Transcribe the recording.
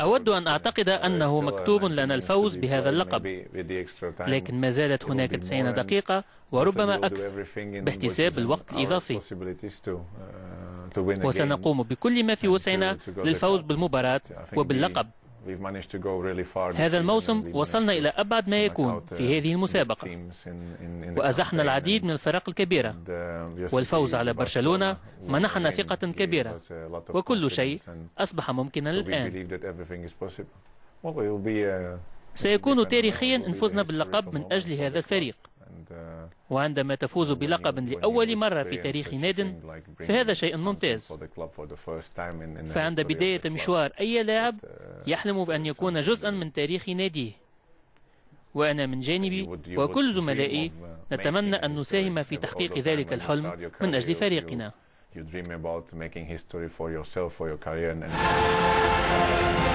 أود أن أعتقد أنه مكتوب لنا الفوز بهذا اللقب لكن ما زالت هناك 90 دقيقة وربما أكثر باحتساب الوقت الإضافي uh, وسنقوم بكل ما في وسعنا للفوز بالمباراة وباللقب هذا الموسم وصلنا إلى أبعد ما يكون في uh, هذه المسابقة وأزحنا العديد من الفرق uh, الكبيرة والفوز على برشلونة منحنا ثقة كبيرة uh, وكل شيء أصبح ممكنا الآن سيكون تاريخيا إن فزنا باللقب من أجل هذا الفريق وعندما تفوز بلقب لأول مرة في تاريخ ناد فهذا شيء ممتاز فعند بداية مشوار أي لاعب يحلم بأن يكون جزءا من تاريخ ناديه وأنا من جانبي وكل زملائي نتمنى أن نساهم في تحقيق ذلك الحلم من أجل فريقنا